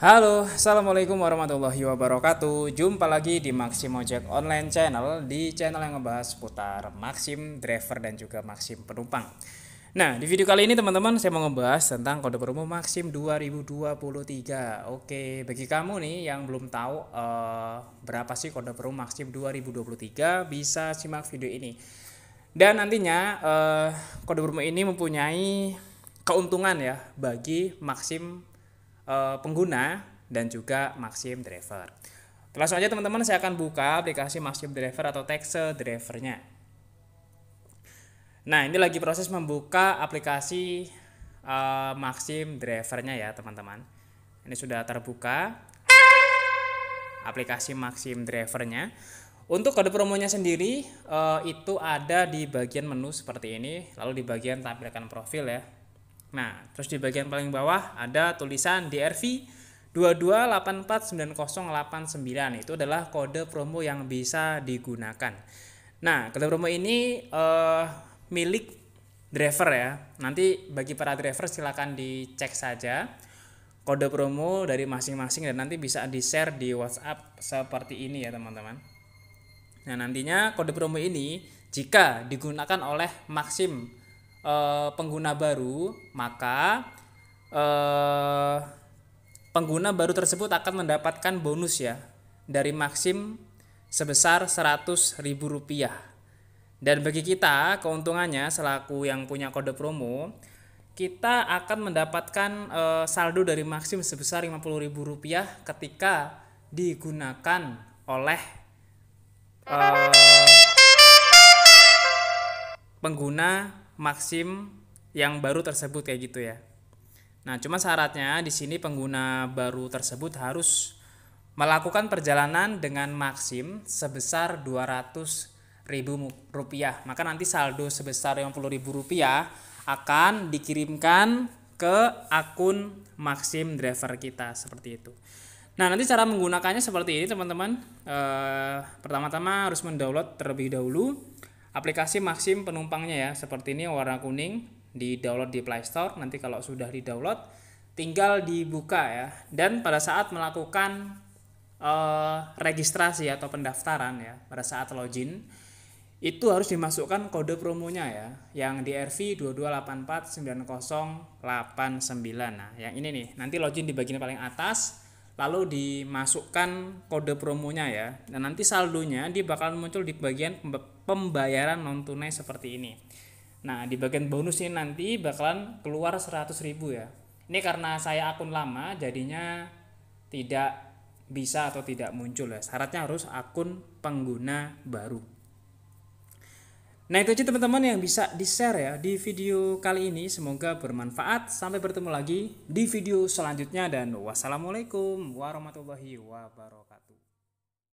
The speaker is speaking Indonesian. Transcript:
Halo, Assalamualaikum warahmatullahi wabarakatuh Jumpa lagi di Maxim Ojek Online Channel Di channel yang ngebahas seputar Maxim Driver dan juga Maxim Penumpang Nah, di video kali ini teman-teman saya mau ngebahas tentang kode promo Maxim 2023 Oke, bagi kamu nih yang belum tahu uh, berapa sih kode promo Maxim 2023 Bisa simak video ini Dan nantinya uh, kode promo ini mempunyai keuntungan ya bagi Maxim Eh, pengguna dan juga Maxim Driver. Langsung aja teman-teman saya akan buka aplikasi Maxim Driver atau Texel Drivernya. Nah ini lagi proses membuka aplikasi uh, Maxim Drivernya ya teman-teman. Ini sudah terbuka aplikasi Maxim Drivernya. Untuk kode promonya sendiri eh, itu ada di bagian menu seperti ini, lalu di bagian tampilkan profil ya. Nah, terus di bagian paling bawah ada tulisan DRV 22849089 itu adalah kode promo yang bisa digunakan. Nah, kode promo ini eh, milik driver ya. Nanti bagi para driver silakan dicek saja kode promo dari masing-masing dan nanti bisa di-share di WhatsApp seperti ini ya, teman-teman. Nah, nantinya kode promo ini jika digunakan oleh Maxim Eh, pengguna baru, maka eh, pengguna baru tersebut akan mendapatkan bonus ya dari maksim sebesar Rp100.000. Dan bagi kita keuntungannya selaku yang punya kode promo, kita akan mendapatkan eh, saldo dari maksim sebesar Rp50.000 ketika digunakan oleh pengguna maksim yang baru tersebut kayak gitu ya. Nah, cuma syaratnya di sini pengguna baru tersebut harus melakukan perjalanan dengan maksim sebesar rp ribu rupiah. Maka nanti saldo sebesar rp ribu rupiah akan dikirimkan ke akun maksim driver kita seperti itu. Nah, nanti cara menggunakannya seperti ini, teman-teman. E, pertama-tama harus mendownload terlebih dahulu aplikasi maksim penumpangnya ya seperti ini warna kuning di download di Play Store nanti kalau sudah di download tinggal dibuka ya dan pada saat melakukan uh, registrasi atau pendaftaran ya pada saat login itu harus dimasukkan kode promonya ya yang di RV 22849089 nah yang ini nih nanti login di bagian paling atas lalu dimasukkan kode promonya ya. dan nah, nanti saldonya dia bakalan muncul di bagian pembayaran non tunai seperti ini. Nah, di bagian bonus ini nanti bakalan keluar 100.000 ya. Ini karena saya akun lama jadinya tidak bisa atau tidak muncul ya. Syaratnya harus akun pengguna baru. Nah itu aja teman-teman yang bisa di-share ya di video kali ini. Semoga bermanfaat. Sampai bertemu lagi di video selanjutnya dan wassalamualaikum warahmatullahi wabarakatuh.